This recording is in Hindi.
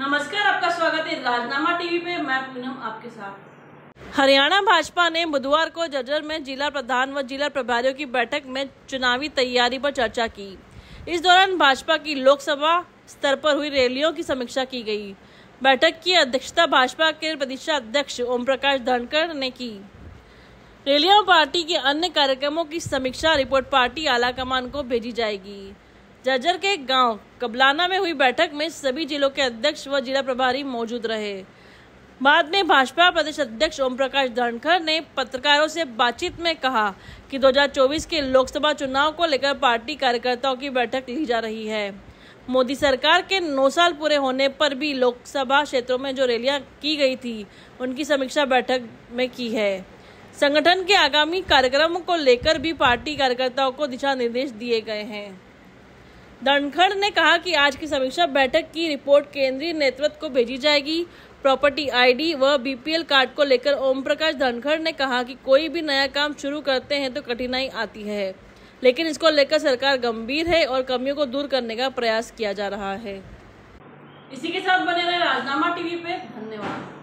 नमस्कार आपका स्वागत है राजनामा टीवी पे मैं पूनम आपके साथ हरियाणा भाजपा ने बुधवार को जजर में जिला प्रधान व जिला प्रभारियों की बैठक में चुनावी तैयारी पर चर्चा की इस दौरान भाजपा की लोकसभा स्तर पर हुई रैलियों की समीक्षा की गई बैठक की अध्यक्षता भाजपा के प्रदेशाध्यक्ष ओम प्रकाश धनकर ने की रैलियों पार्टी के अन्य कार्यक्रमों की समीक्षा रिपोर्ट पार्टी आलाकमान को भेजी जाएगी जजर के गांव कबलाना में हुई बैठक में सभी जिलों के अध्यक्ष व जिला प्रभारी मौजूद रहे बाद में भाजपा प्रदेश अध्यक्ष ओम प्रकाश धनखड़ ने पत्रकारों से बातचीत में कहा कि 2024 के लोकसभा चुनाव को लेकर पार्टी कार्यकर्ताओं की बैठक ली जा रही है मोदी सरकार के नौ साल पूरे होने पर भी लोकसभा क्षेत्रों में जो रैलियां की गई थी उनकी समीक्षा बैठक में की है संगठन के आगामी कार्यक्रमों को लेकर भी पार्टी कार्यकर्ताओं को दिशा निर्देश दिए गए हैं धनखड़ ने कहा कि आज की समीक्षा बैठक की रिपोर्ट केंद्रीय नेतृत्व को भेजी जाएगी प्रॉपर्टी आईडी व बीपीएल कार्ड को लेकर ओम प्रकाश धनखड़ ने कहा कि कोई भी नया काम शुरू करते हैं तो कठिनाई आती है लेकिन इसको लेकर सरकार गंभीर है और कमियों को दूर करने का प्रयास किया जा रहा है इसी के साथ बने रहे राजनामा टीवी पे धन्यवाद